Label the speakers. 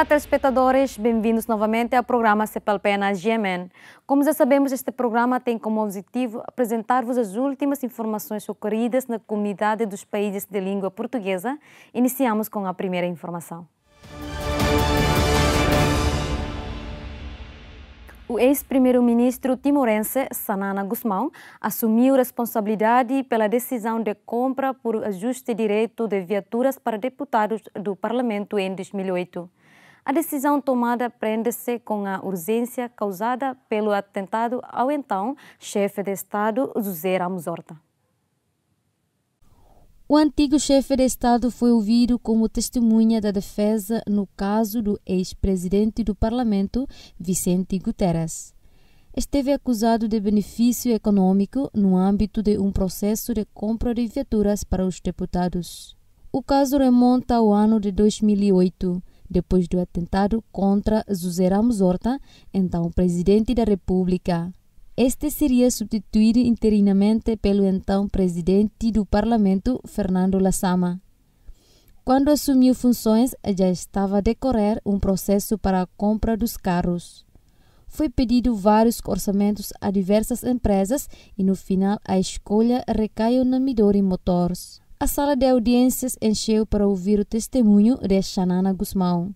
Speaker 1: Olá, telespectadores, bem-vindos novamente ao programa Cepalpé na GMN. Como já sabemos, este programa tem como objetivo apresentar-vos as últimas informações ocorridas na comunidade dos países de língua portuguesa. Iniciamos com a primeira informação. O ex-primeiro-ministro timorense Sanana Gusmão assumiu responsabilidade pela decisão de compra por ajuste direito de viaturas para deputados do parlamento em 2008. A decisão tomada prende-se com a urgência causada pelo atentado ao então chefe de Estado, José Ramos Horta. O antigo chefe de Estado foi ouvido como testemunha da defesa no caso do ex-presidente do parlamento, Vicente Guterres. Esteve acusado de benefício econômico no âmbito de um processo de compra de viaturas para os deputados. O caso remonta ao ano de 2008 depois do atentado contra Ramos Horta, então presidente da República. Este seria substituído interinamente pelo então presidente do parlamento, Fernando Lassama. Quando assumiu funções, já estava a decorrer um processo para a compra dos carros. Foi pedido vários orçamentos a diversas empresas e no final a escolha recaiu na Midori Motors. A sala de audiências encheu para ouvir o testemunho de Xanana Guzmão.